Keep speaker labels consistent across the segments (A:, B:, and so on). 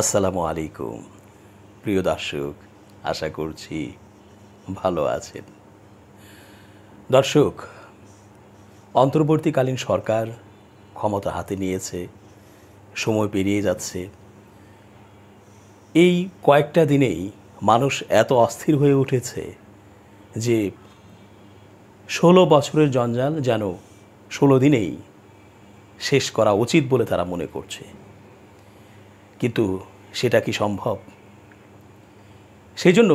A: আসসালামু আলাইকুম প্রিয় দর্শক আশা করছি ভালো আছেন দর্শক অন্তর্বর্তীকালীন সরকার ক্ষমতা হাতে নিয়েছে সময় পেরিয়ে যাচ্ছে এই কয়েকটা দিনেই মানুষ এত অস্থির হয়ে উঠেছে যে ষোলো বছরের জঞ্জাল যেন ষোলো দিনেই শেষ করা উচিত বলে তারা মনে করছে কিন্তু সেটা কি সম্ভব সেজন্য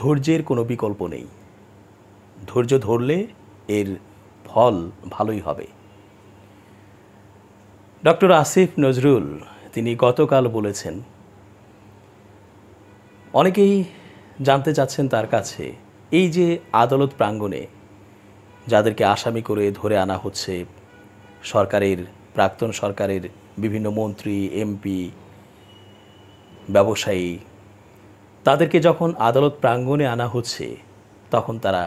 A: ধৈর্যের কোনো বিকল্প নেই ধৈর্য ধরলে এর ফল ভালোই হবে ডক্টর আসিফ নজরুল তিনি গতকাল বলেছেন অনেকেই জানতে চাচ্ছেন তার কাছে এই যে আদালত প্রাঙ্গণে যাদেরকে আসামি করে ধরে আনা হচ্ছে সরকারের প্রাক্তন সরকারের বিভিন্ন মন্ত্রী এমপি ব্যবসায়ী তাদেরকে যখন আদালত প্রাঙ্গণে আনা হচ্ছে তখন তারা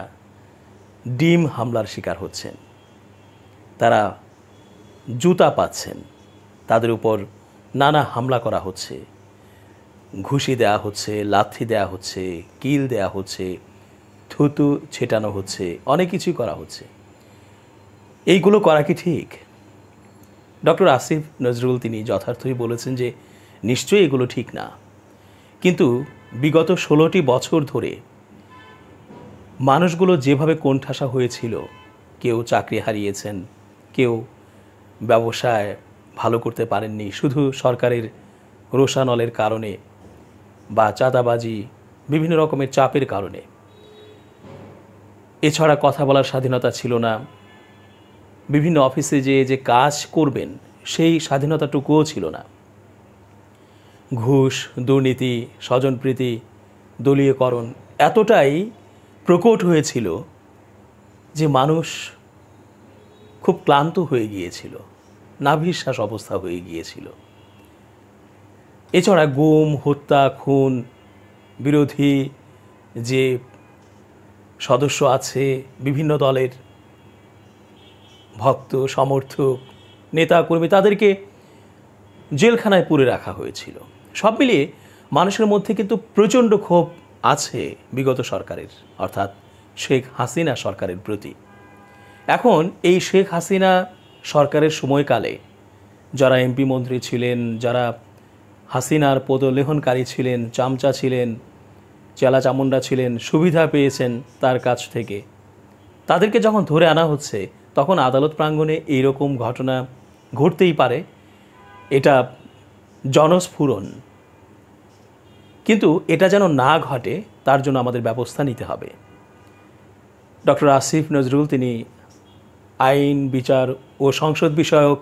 A: ডিম হামলার শিকার হচ্ছেন তারা জুতা পাচ্ছেন তাদের উপর নানা হামলা করা হচ্ছে ঘুষি দেয়া হচ্ছে লাথি দেয়া হচ্ছে কিল দেয়া হচ্ছে থুতু ছেটানো হচ্ছে অনেক কিছুই করা হচ্ছে এইগুলো করা কি ঠিক ডক্টর আসিফ নজরুল তিনি যথার্থই বলেছেন যে নিশ্চয়ই এগুলো ঠিক না কিন্তু বিগত ষোলোটি বছর ধরে মানুষগুলো যেভাবে কোণঠাসা হয়েছিল কেউ চাকরি হারিয়েছেন কেউ ব্যবসায় ভালো করতে পারেননি শুধু সরকারের রোষানলের কারণে বা চাঁদাবাজি বিভিন্ন রকমের চাপের কারণে এছাড়া কথা বলার স্বাধীনতা ছিল না বিভিন্ন অফিসে যে যে কাজ করবেন সেই স্বাধীনতাটুকুও ছিল না ঘুষ দুর্নীতি স্বজনপ্রীতি দলীয়করণ এতটাই প্রকট হয়েছিল যে মানুষ খুব ক্লান্ত হয়ে গিয়েছিল নাভিশ্বাস অবস্থা হয়ে গিয়েছিল এছাড়া গুম হত্যা খুন বিরোধী যে সদস্য আছে বিভিন্ন দলের ভক্ত সমর্থক নেতা কর্মী তাদেরকে জেলখানায় পুরে রাখা হয়েছিল সব মিলিয়ে মানুষের মধ্যে কিন্তু প্রচণ্ড ক্ষোভ আছে বিগত সরকারের অর্থাৎ শেখ হাসিনা সরকারের প্রতি এখন এই শেখ হাসিনা সরকারের সময়কালে যারা এমপি মন্ত্রী ছিলেন যারা হাসিনার পদলেহনকারী ছিলেন চামচা ছিলেন চেলা চামুন্ডা ছিলেন সুবিধা পেয়েছেন তার কাছ থেকে তাদেরকে যখন ধরে আনা হচ্ছে তখন আদালত প্রাঙ্গণে এইরকম ঘটনা ঘটতেই পারে এটা জনস্ফুরণ কিন্তু এটা যেন না ঘটে তার জন্য আমাদের ব্যবস্থা নিতে হবে ডক্টর আসিফ নজরুল তিনি আইন বিচার ও সংসদ বিষয়ক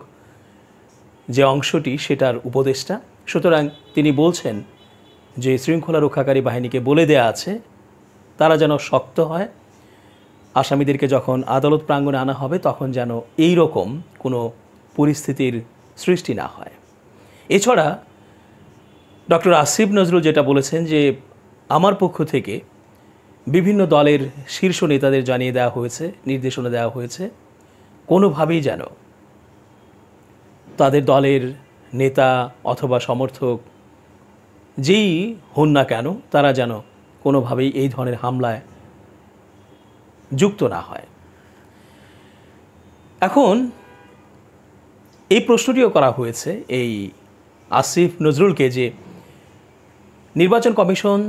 A: যে অংশটি সেটার উপদেষ্টা সুতরাং তিনি বলছেন যে শৃঙ্খলা রক্ষাকারী বাহিনীকে বলে দেয়া আছে তারা যেন শক্ত হয় আসামিদেরকে যখন আদালত প্রাঙ্গণে আনা হবে তখন যেন এই রকম কোনো পরিস্থিতির সৃষ্টি না হয় এছাড়া ডক্টর আসিফ নজরুল যেটা বলেছেন যে আমার পক্ষ থেকে বিভিন্ন দলের শীর্ষ নেতাদের জানিয়ে দেওয়া হয়েছে নির্দেশনা দেওয়া হয়েছে কোনোভাবেই যেন তাদের দলের নেতা অথবা সমর্থক যেই হন না কেন তারা যেন কোনোভাবেই এই ধরনের হামলায় যুক্ত না হয় এখন এই প্রশ্নটিও করা হয়েছে এই আসিফ নজরুলকে যে নির্বাচন কমিশন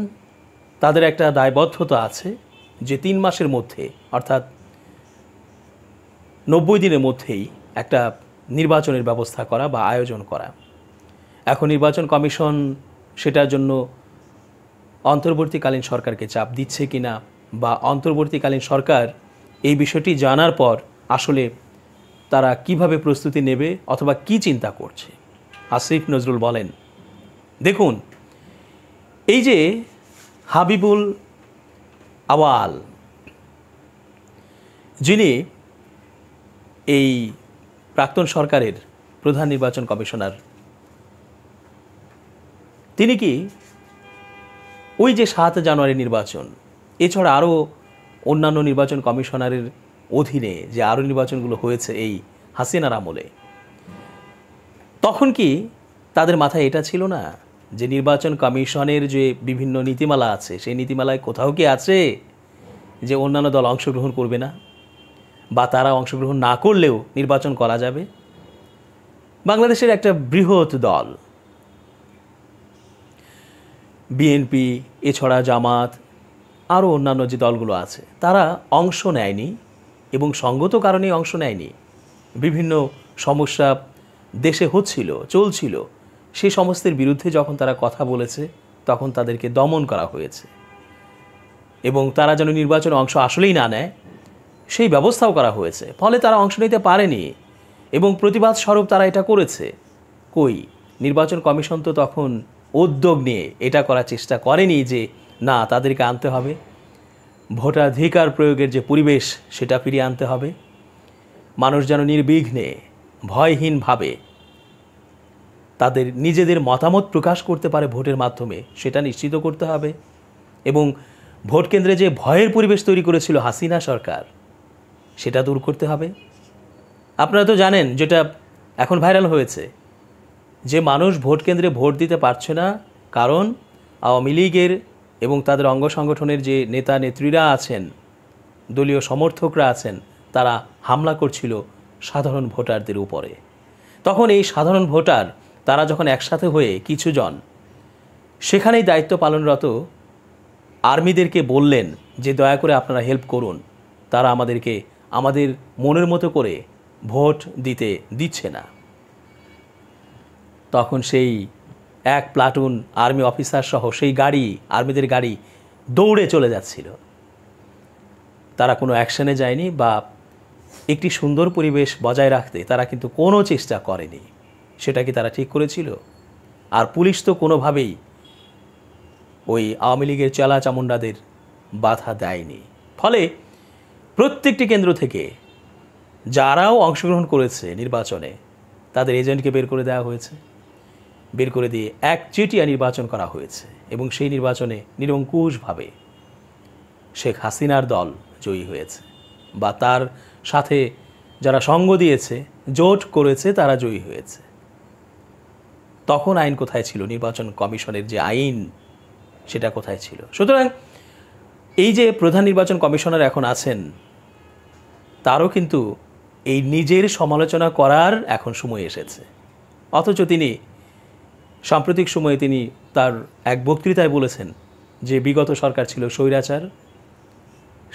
A: তাদের একটা দায়বদ্ধতা আছে যে তিন মাসের মধ্যে অর্থাৎ নব্বই দিনের মধ্যেই একটা নির্বাচনের ব্যবস্থা করা বা আয়োজন করা এখন নির্বাচন কমিশন সেটার জন্য অন্তর্বর্তীকালীন সরকারকে চাপ দিচ্ছে কি না বা অন্তর্বর্তীকালীন সরকার এই বিষয়টি জানার পর আসলে তারা কিভাবে প্রস্তুতি নেবে অথবা কি চিন্তা করছে আসিফ নজরুল বলেন দেখুন এই যে হাবিবুল আওয়াল যিনি এই প্রাক্তন সরকারের প্রধান নির্বাচন কমিশনার তিনি কি ওই যে সাত জানুয়ারি নির্বাচন এছাড়া আরও অন্যান্য নির্বাচন কমিশনারের অধীনে যে আরও নির্বাচনগুলো হয়েছে এই হাসিনার আমলে তখন কি তাদের মাথায় এটা ছিল না যে নির্বাচন কমিশনের যে বিভিন্ন নীতিমালা আছে সেই নীতিমালায় কোথাও কি আছে যে অন্যান্য দল অংশগ্রহণ করবে না বা তারা অংশগ্রহণ না করলেও নির্বাচন করা যাবে বাংলাদেশের একটা বৃহৎ দল বিএনপি এছাড়া জামাত আরও অন্যান্য যে দলগুলো আছে তারা অংশ নেয়নি এবং সঙ্গত কারণে অংশ নেয়নি বিভিন্ন সমস্যা দেশে হচ্ছিল চলছিল সে সমস্তের বিরুদ্ধে যখন তারা কথা বলেছে তখন তাদেরকে দমন করা হয়েছে এবং তারা যেন নির্বাচনে অংশ আসলেই না নেয় সেই ব্যবস্থাও করা হয়েছে ফলে তারা অংশ নিতে পারেনি এবং প্রতিবাদ স্বরূপ তারা এটা করেছে কই নির্বাচন কমিশন তো তখন উদ্যোগ নিয়ে এটা করার চেষ্টা করেনি যে না তাদেরকে আনতে হবে ভোটাধিকার প্রয়োগের যে পরিবেশ সেটা ফিরিয়ে আনতে হবে মানুষ যেন নির্বিঘ্নে ভয়হীনভাবে তাদের নিজেদের মতামত প্রকাশ করতে পারে ভোটের মাধ্যমে সেটা নিশ্চিত করতে হবে এবং ভোট কেন্দ্রে যে ভয়ের পরিবেশ তৈরি করেছিল হাসিনা সরকার সেটা দূর করতে হবে আপনারা তো জানেন যেটা এখন ভাইরাল হয়েছে যে মানুষ ভোট কেন্দ্রে ভোট দিতে পারছে না কারণ আওয়ামী লীগের এবং তাদের অঙ্গ সংগঠনের যে নেতা নেত্রীরা আছেন দলীয় সমর্থকরা আছেন তারা হামলা করছিল সাধারণ ভোটারদের উপরে তখন এই সাধারণ ভোটার তারা যখন একসাথে হয়ে কিছু জন সেখানেই দায়িত্ব পালনরত আর্মিদেরকে বললেন যে দয়া করে আপনারা হেল্প করুন তারা আমাদেরকে আমাদের মনের মতো করে ভোট দিতে দিচ্ছে না তখন সেই এক প্লাটুন আর্মি অফিসার সহ সেই গাড়ি আর্মিদের গাড়ি দৌড়ে চলে যাচ্ছিল তারা কোনো অ্যাকশানে যায়নি বা একটি সুন্দর পরিবেশ বজায় রাখতে তারা কিন্তু কোনো চেষ্টা করেনি সেটা কি তারা ঠিক করেছিল আর পুলিশ তো কোনোভাবেই ওই আওয়ামী লীগের চালা চামুন্ডাদের বাধা দেয়নি ফলে প্রত্যেকটি কেন্দ্র থেকে যারাও অংশগ্রহণ করেছে নির্বাচনে তাদের এজেন্টকে বের করে দেওয়া হয়েছে বের করে দিয়ে এক চেটিয়া নির্বাচন করা হয়েছে এবং সেই নির্বাচনে নিরঙ্কুশভাবে শেখ হাসিনার দল জয়ী হয়েছে বা তার সাথে যারা সঙ্গ দিয়েছে জোট করেছে তারা জয়ী হয়েছে তখন আইন কোথায় ছিল নির্বাচন কমিশনের যে আইন সেটা কোথায় ছিল সুতরাং এই যে প্রধান নির্বাচন কমিশনার এখন আছেন তারও কিন্তু এই নিজের সমালোচনা করার এখন সময় এসেছে অথচ তিনি সাম্প্রতিক সময়ে তিনি তার এক বক্তৃতায় বলেছেন যে বিগত সরকার ছিল স্বৈরাচার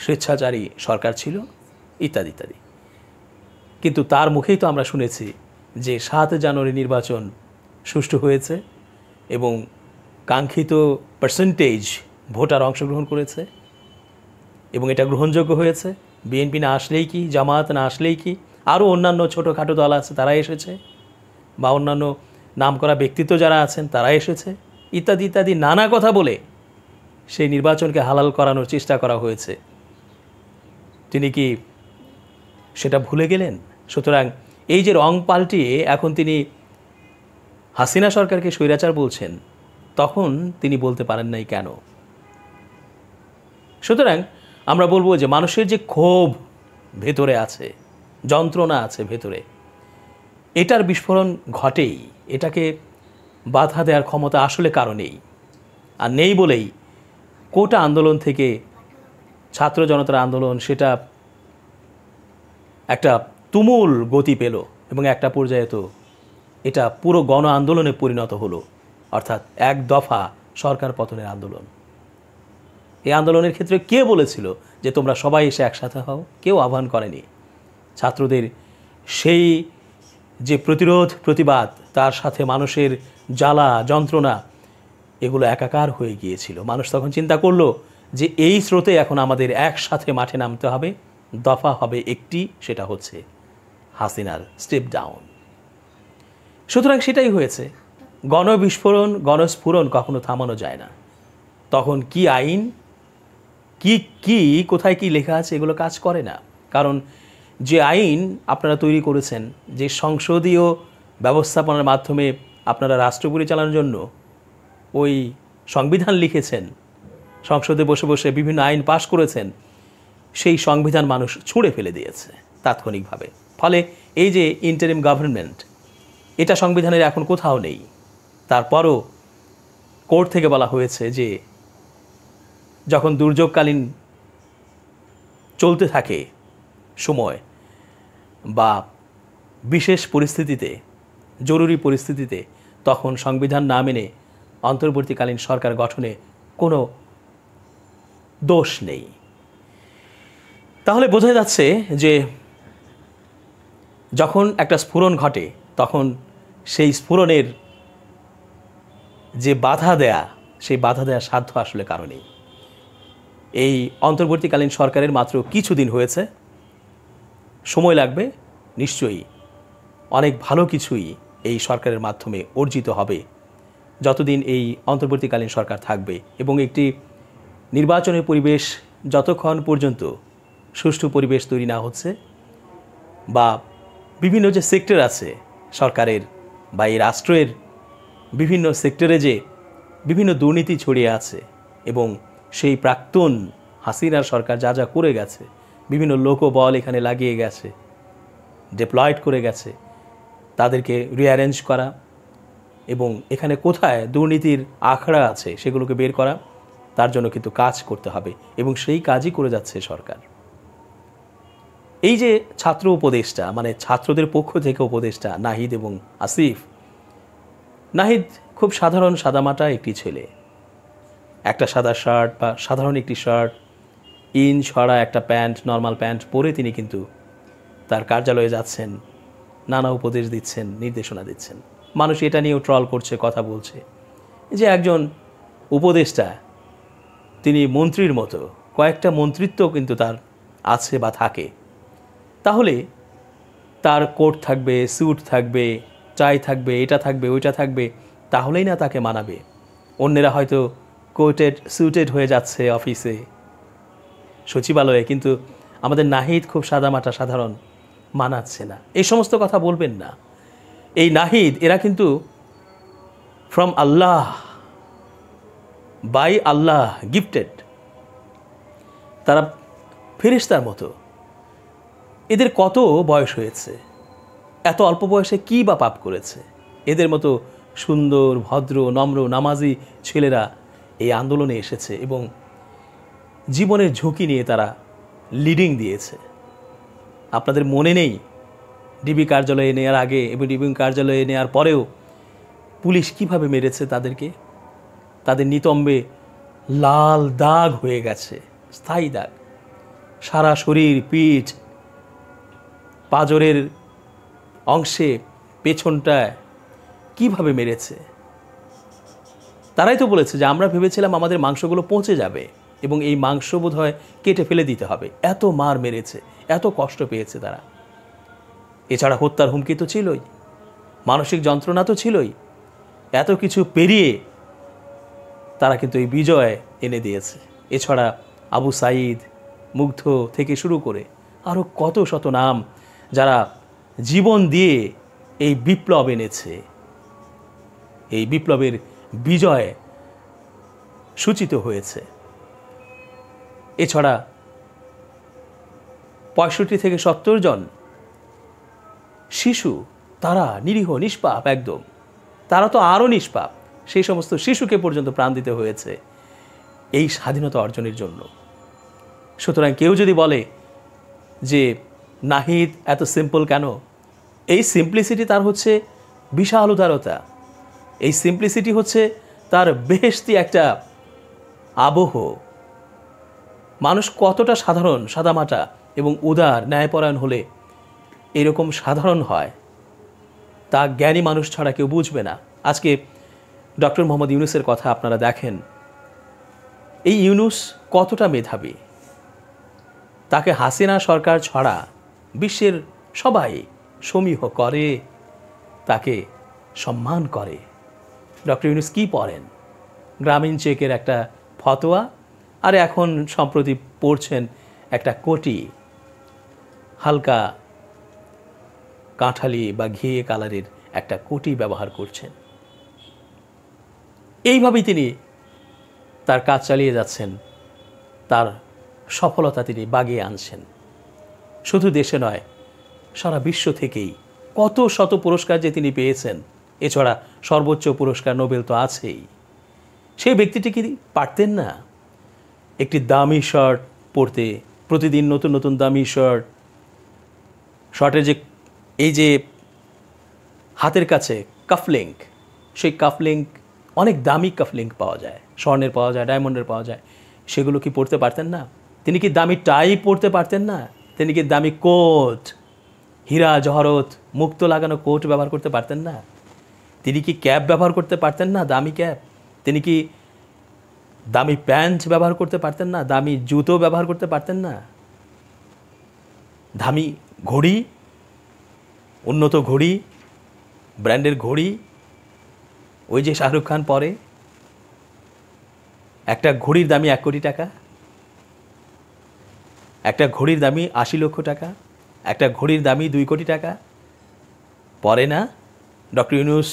A: স্বেচ্ছাচারী সরকার ছিল ইত্যাদি ইত্যাদি কিন্তু তার মুখেই তো আমরা শুনেছি যে সাত জানুয়ারি নির্বাচন সুষ্ঠু হয়েছে এবং কাঙ্ক্ষিত পার্সেন্টেজ ভোটার অংশগ্রহণ করেছে এবং এটা গ্রহণযোগ্য হয়েছে বিএনপি না আসলেই কি জামাত না আসলেই কি আরও অন্যান্য ছোটোখাটো দল আছে তারা এসেছে বা অন্যান্য নাম করা ব্যক্তিত্ব যারা আছেন তারা এসেছে ইত্যাদি ইত্যাদি নানা কথা বলে সেই নির্বাচনকে হালাল করানোর চেষ্টা করা হয়েছে তিনি কি সেটা ভুলে গেলেন সুতরাং এই যে রং পাল্টিয়ে এখন তিনি হাসিনা সরকারকে স্বৈরাচার বলছেন তখন তিনি বলতে পারেন নাই কেন সুতরাং আমরা বলবো যে মানুষের যে ক্ষোভ ভেতরে আছে যন্ত্রণা আছে ভেতরে এটার বিস্ফোরণ ঘটেই এটাকে বাধা দেওয়ার ক্ষমতা আসলে কারণেই আর নেই বলেই কোটা আন্দোলন থেকে ছাত্র জনতার আন্দোলন সেটা একটা তুমুল গতি পেল এবং একটা পর্যায়ে তো এটা পুরো গণ আন্দোলনে পরিণত হলো অর্থাৎ এক দফা সরকার পতনের আন্দোলন এই আন্দোলনের ক্ষেত্রে কে বলেছিল যে তোমরা সবাই এসে একসাথে হও কেউ আহ্বান করেনি ছাত্রদের সেই যে প্রতিরোধ প্রতিবাদ তার সাথে মানুষের জ্বালা যন্ত্রণা এগুলো একাকার হয়ে গিয়েছিল মানুষ তখন চিন্তা করলো যে এই স্রোতে এখন আমাদের একসাথে মাঠে নামতে হবে দফা হবে একটি সেটা হচ্ছে হাসিনার স্টেপ ডাউন সুতরাং সেটাই হয়েছে গণবিস্ফোরণ গণস্ফুরণ কখনো থামানো যায় না তখন কি আইন কি কি কোথায় কি লেখা আছে এগুলো কাজ করে না কারণ যে আইন আপনারা তৈরি করেছেন যে সংসদীয় ব্যবস্থাপনার মাধ্যমে আপনারা রাষ্ট্র পরিচালনার জন্য ওই সংবিধান লিখেছেন সংসদে বসে বসে বিভিন্ন আইন পাশ করেছেন সেই সংবিধান মানুষ ছুঁড়ে ফেলে দিয়েছে তাৎক্ষণিকভাবে ফলে এই যে ইন্টারিম গভর্নমেন্ট এটা সংবিধানের এখন কোথাও নেই তারপরও কোর্ট থেকে বলা হয়েছে যে যখন দুর্যোগকালীন চলতে থাকে সময় বা বিশেষ পরিস্থিতিতে জরুরি পরিস্থিতিতে তখন সংবিধান না মেনে অন্তর্বর্তীকালীন সরকার গঠনে কোনো দোষ নেই তাহলে বোঝা যাচ্ছে যে যখন একটা স্ফুরণ ঘটে তখন সেই স্ফুরণের যে বাধা দেয়া সেই বাধা দেয়া সাধ্য আসলে কারণেই এই অন্তর্বর্তীকালীন সরকারের মাত্র কিছুদিন হয়েছে সময় লাগবে নিশ্চয়ই অনেক ভালো কিছুই এই সরকারের মাধ্যমে অর্জিত হবে যতদিন এই অন্তর্বর্তীকালীন সরকার থাকবে এবং একটি নির্বাচনের পরিবেশ যতক্ষণ পর্যন্ত সুষ্ঠু পরিবেশ তৈরি না হচ্ছে বা বিভিন্ন যে সেক্টর আছে সরকারের বা এই রাষ্ট্রের বিভিন্ন সেক্টরে যে বিভিন্ন দুর্নীতি ছড়িয়ে আছে এবং সেই প্রাক্তন হাসিনার সরকার যা যা করে গেছে বিভিন্ন লোকবল এখানে লাগিয়ে গেছে ডিপ্লয়েড করে গেছে তাদেরকে রিঅ্যারেঞ্জ করা এবং এখানে কোথায় দুর্নীতির আখড়া আছে সেগুলোকে বের করা তার জন্য কিন্তু কাজ করতে হবে এবং সেই কাজই করে যাচ্ছে সরকার এই যে ছাত্র উপদেষ্টা মানে ছাত্রদের পক্ষ থেকে উপদেষ্টা নাহিদ এবং আসিফ নাহিদ খুব সাধারণ সাদামাটা একটি ছেলে একটা সাদা শার্ট বা সাধারণ একটি শার্ট ইন ছড়া একটা প্যান্ট নর্মাল প্যান্ট পরে তিনি কিন্তু তার কার্যালয়ে যাচ্ছেন নানা উপদেশ দিচ্ছেন নির্দেশনা দিচ্ছেন মানুষ এটা নিয়েও ট্রল করছে কথা বলছে যে একজন উপদেষ্টা তিনি মন্ত্রীর মতো কয়েকটা মন্ত্রিত্ব কিন্তু তার আছে বা থাকে তাহলে তার কোট থাকবে স্যুট থাকবে চাই থাকবে এটা থাকবে ওইটা থাকবে তাহলেই না তাকে মানাবে অন্যেরা হয়তো কোটেড স্যুটেড হয়ে যাচ্ছে অফিসে সচিবালয়ে কিন্তু আমাদের নাহিদ খুব সাদামাটা সাধারণ মানাচ্ছে না এই সমস্ত কথা বলবেন না এই নাহিদ এরা কিন্তু from Allah by Allah gifted তারা ফেরিস্তার মতো এদের কত বয়স হয়েছে এত অল্প বয়সে কী বা পাপ করেছে এদের মতো সুন্দর ভদ্র নম্র নামাজি ছেলেরা এই আন্দোলনে এসেছে এবং জীবনের ঝুঁকি নিয়ে তারা লিডিং দিয়েছে আপনাদের মনে নেই ডিবি কার্যালয়ে নেওয়ার আগে এবং ডিবি কার্যালয়ে নেওয়ার পরেও পুলিশ কিভাবে মেরেছে তাদেরকে তাদের নিতম্বে লাল দাগ হয়ে গেছে স্থায়ী দাগ সারা শরীর পিঠ পাজরের অংশে পেছনটায় কিভাবে মেরেছে তারাই তো বলেছে যে আমরা ভেবেছিলাম আমাদের মাংসগুলো পৌঁছে যাবে এবং এই মাংস বোধ হয় কেটে ফেলে দিতে হবে এত মার মেরেছে এত কষ্ট পেয়েছে তারা এছাড়া হত্যার হুমকি তো ছিলই মানসিক যন্ত্রণা তো ছিলই এত কিছু পেরিয়ে তারা কিন্তু এই বিজয় এনে দিয়েছে এছাড়া আবু সাইদ মুগ্ধ থেকে শুরু করে আরও কত শত নাম যারা জীবন দিয়ে এই বিপ্লব এনেছে এই বিপ্লবের বিজয় সূচিত হয়েছে এছাড়া পঁয়ষট্টি থেকে সত্তর জন শিশু তারা নিরীহ নিষ্পাপ একদম তারা তো আরও নিষ্পাপ সেই সমস্ত শিশুকে পর্যন্ত প্রাণ দিতে হয়েছে এই স্বাধীনতা অর্জনের জন্য সুতরাং কেউ যদি বলে যে নাহিদ এত সিম্পল কেন এই সিম্পলিসিটি তার হচ্ছে বিশাল উদারতা এই সিম্পলিসিটি হচ্ছে তার বেহেস্তি একটা আবহ মানুষ কতটা সাধারণ সাদামাটা এবং উদার ন্যায়পরায়ণ হলে এরকম সাধারণ হয় তা জ্ঞানী মানুষ ছাড়া কেউ বুঝবে না আজকে ডক্টর মোহাম্মদ ইউনুসের কথা আপনারা দেখেন এই ইউনুস কতটা মেধাবী তাকে হাসিনা সরকার ছাড়া বিশ্বের সবাই সমীহ করে তাকে সম্মান করে ডক্টর ইউনুস কী পড়েন গ্রামীণ চেকের একটা ফতোয়া আর এখন সম্প্রতি পড়ছেন একটা কোটি হালকা কাঁঠালি বা ঘিয়ে কালারের একটা কোটি ব্যবহার করছেন এইভাবেই তিনি তার কাজ চালিয়ে যাচ্ছেন তার সফলতা তিনি বাগিয়ে আনছেন শুধু দেশে নয় সারা বিশ্ব থেকেই কত শত পুরস্কার যে তিনি পেয়েছেন এছাড়া সর্বোচ্চ পুরস্কার নোবেল তো আছেই সেই ব্যক্তিটি কি পারতেন না একটি দামি শার্ট পরতে প্রতিদিন নতুন নতুন দামি শার্ট শার্টের যে এই যে হাতের কাছে কাফলিঙ্ক সেই কাফলিঙ্ক অনেক দামি কাফলিঙ্ক পাওয়া যায় স্বর্ণের পাওয়া যায় ডায়মন্ডের পাওয়া যায় সেগুলো কি পড়তে পারতেন না তিনি কি দামি টাই পড়তে পারতেন না তিনি কি দামি কোট হীরা জহরত মুক্ত লাগানো কোট ব্যবহার করতে পারতেন না তিনি কি ক্যাব ব্যবহার করতে পারতেন না দামি ক্যাব তিনি কি দামি প্যান্ট ব্যবহার করতে পারতেন না দামি জুতো ব্যবহার করতে পারতেন না দামি ঘড়ি উন্নত ঘড়ি ব্র্যান্ডের ঘড়ি ওই যে শাহরুখ খান পরে একটা ঘড়ির দামি এক কোটি টাকা একটা ঘড়ির দামি আশি লক্ষ টাকা একটা ঘড়ির দামি দুই কোটি টাকা পরে না ডক্টর ইউনুস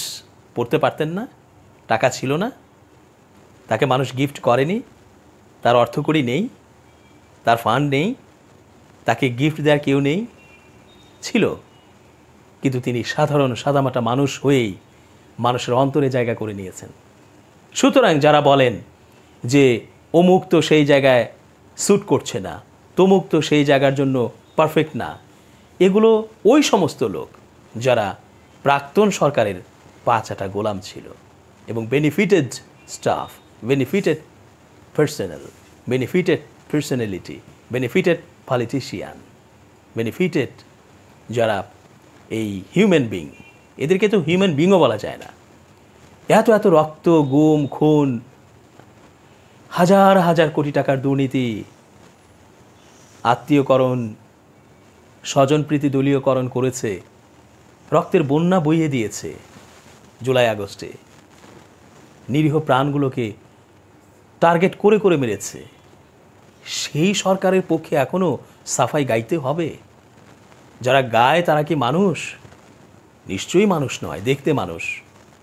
A: পড়তে পারতেন না টাকা ছিল না তাকে মানুষ গিফট করেনি তার অর্থকড়ি নেই তার ফান্ড নেই তাকে গিফট দেওয়ার কেউ নেই ছিল কিন্তু তিনি সাধারণ সাদামাটা মানুষ হয়েই মানুষের অন্তরে জায়গা করে নিয়েছেন সুতরাং যারা বলেন যে অমুক তো সেই জায়গায় স্যুট করছে না তমুক তো সেই জায়গার জন্য পারফেক্ট না এগুলো ওই সমস্ত লোক যারা প্রাক্তন সরকারের পাঁচাটা গোলাম ছিল এবং benefited staff benefited personal benefited personality benefited politician benefited যারা এই হিউম্যান বিং এদেরকে তো হিউম্যান বিংও বলা যায় না এত এত রক্ত গুম খুন হাজার হাজার কোটি টাকার দুর্নীতি আত্মীয়করণ স্বজনপ্রীতি দলীয়করণ করেছে রক্তের বন্যা বইয়ে দিয়েছে জুলাই আগস্টে নিরীহ প্রাণগুলোকে টার্গেট করে করে মেরেছে সেই সরকারের পক্ষে এখনও সাফাই গাইতে হবে যারা গায় তারা কি মানুষ নিশ্চয়ই মানুষ নয় দেখতে মানুষ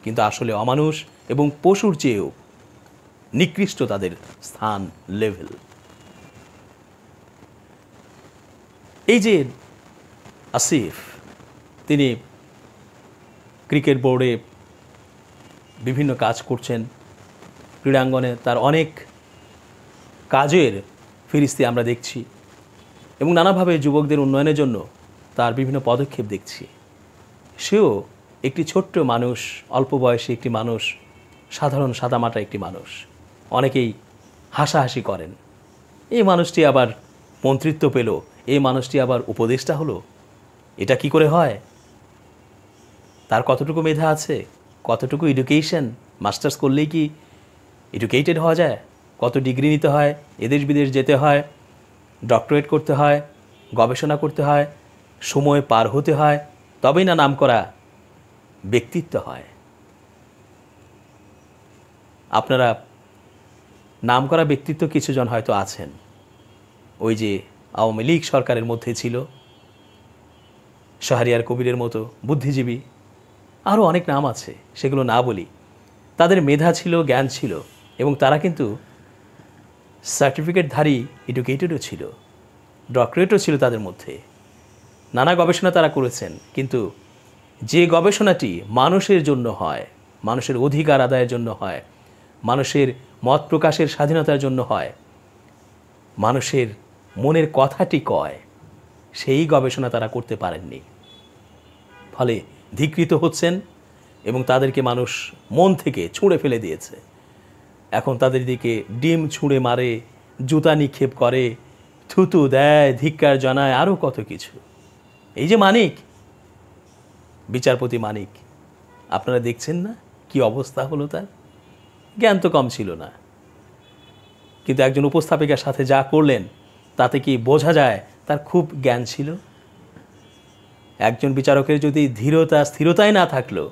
A: কিন্তু আসলে অমানুষ এবং পশুর চেয়েও নিকৃষ্ট তাদের স্থান লেভেল এই যে আসিফ তিনি ক্রিকেট বোর্ডে বিভিন্ন কাজ করছেন ক্রীড়াঙ্গনে তার অনেক কাজের ফিরিস্তি আমরা দেখছি এবং নানাভাবে যুবকদের উন্নয়নের জন্য তার বিভিন্ন পদক্ষেপ দেখছি সেও একটি ছোট্ট মানুষ অল্প বয়সী একটি মানুষ সাধারণ সাদামাটা একটি মানুষ অনেকেই হাসাহাসি করেন এই মানুষটি আবার মন্ত্রিত্ব পেল এই মানুষটি আবার উপদেষ্টা হলো এটা কি করে হয় তার কতটুকু মেধা আছে কতটুকু এডুকেশন মাস্টার্স করলেই কি এডুকেটেড হওয়া যায় কত ডিগ্রি নিতে হয় এদেশ বিদেশ যেতে হয় ডক্টরেট করতে হয় গবেষণা করতে হয় সময় পার হতে হয় তবেই না নাম করা ব্যক্তিত্ব হয় আপনারা নাম করা ব্যক্তিত্ব কিছুজন হয়তো আছেন ওই যে আওয়ামী লীগ সরকারের মধ্যে ছিল শাহরিয়ার কবিরের মতো বুদ্ধিজীবী আরও অনেক নাম আছে সেগুলো না বলি তাদের মেধা ছিল জ্ঞান ছিল এবং তারা কিন্তু সার্টিফিকেটধারী এডুকেটেডও ছিল ডক্টরেটও ছিল তাদের মধ্যে নানা গবেষণা তারা করেছেন কিন্তু যে গবেষণাটি মানুষের জন্য হয় মানুষের অধিকার আদায়ের জন্য হয় মানুষের মত প্রকাশের স্বাধীনতার জন্য হয় মানুষের মনের কথাটি কয় সেই গবেষণা তারা করতে পারেননি ফলে ধিকৃত হচ্ছেন এবং তাদেরকে মানুষ মন থেকে ছুঁড়ে ফেলে দিয়েছে এখন তাদের দিকে ডিম ছুঁড়ে মারে জুতা নিক্ষেপ করে থুতু দেয় ধিক্কার জানায় আরও কত কিছু এই যে মানিক বিচারপতি মানিক আপনারা দেখছেন না কি অবস্থা হলো তার জ্ঞান তো কম ছিল না কিন্তু একজন উপস্থাপিকার সাথে যা করলেন তাতে কি বোঝা যায় তার খুব জ্ঞান ছিল একজন বিচারকের যদি ধীরতা স্থিরতায় না থাকলো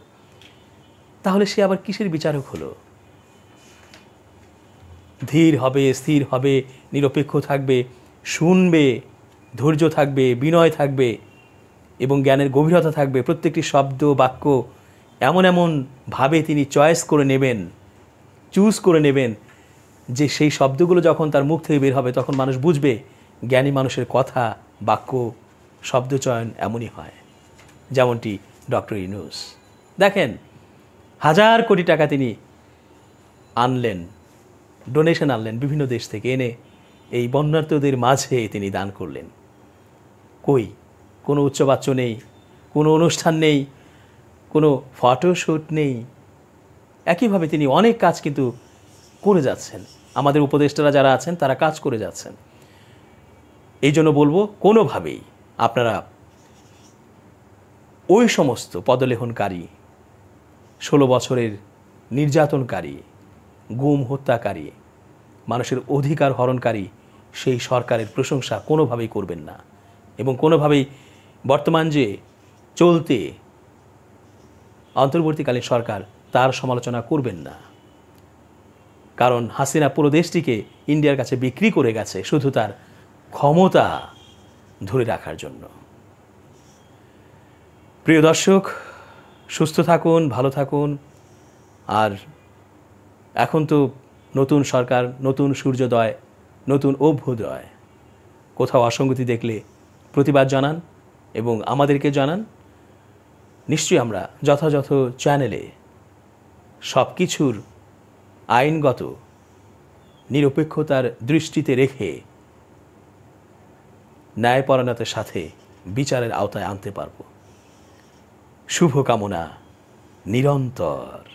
A: তাহলে সে আবার কিসের বিচারক হলো ধীর হবে স্থির হবে নিরপেক্ষ থাকবে শুনবে ধৈর্য থাকবে বিনয় থাকবে এবং জ্ঞানের গভীরতা থাকবে প্রত্যেকটি শব্দ বাক্য এমন এমনভাবে তিনি চয়েস করে নেবেন চুজ করে নেবেন যে সেই শব্দগুলো যখন তার মুখ থেকে বের হবে তখন মানুষ বুঝবে জ্ঞানী মানুষের কথা বাক্য শব্দচয়ন এমনই হয় যেমনটি ডক্টর ইনুস দেখেন হাজার কোটি টাকা তিনি আনলেন ডোনেশন আনলেন বিভিন্ন দেশ থেকে এনে এই বন্যার্থদের মাঝে তিনি দান করলেন কই কোনো উচ্চবাচ্য নেই কোনো অনুষ্ঠান নেই কোনো ফটোশ্যুট নেই একইভাবে তিনি অনেক কাজ কিন্তু করে যাচ্ছেন আমাদের উপদেষ্টারা যারা আছেন তারা কাজ করে যাচ্ছেন এই জন্য বলবো কোনোভাবেই আপনারা ওই সমস্ত পদলেহনকারী ষোলো বছরের নির্যাতনকারী গুম হত্যাকারী মানুষের অধিকার হরণকারী সেই সরকারের প্রশংসা কোনোভাবেই করবেন না এবং কোনোভাবেই বর্তমান যে চলতে অন্তর্বর্তীকালীন সরকার তার সমালোচনা করবেন না কারণ হাসিনা পুরো দেশটিকে ইন্ডিয়ার কাছে বিক্রি করে গেছে শুধু তার ক্ষমতা ধরে রাখার জন্য প্রিয় দর্শক সুস্থ থাকুন ভালো থাকুন আর এখন তো নতুন সরকার নতুন সূর্যোদয় নতুন অভ্যুদয় কোথাও অসঙ্গতি দেখলে প্রতিবাদ জানান এবং আমাদেরকে জানান নিশ্চয়ই আমরা যথাযথ চ্যানেলে সব কিছুর আইনগত নিরপেক্ষতার দৃষ্টিতে রেখে ন্যায়পরায়ণতার সাথে বিচারের আওতায় আনতে পারব শুভকামনা নিরন্তর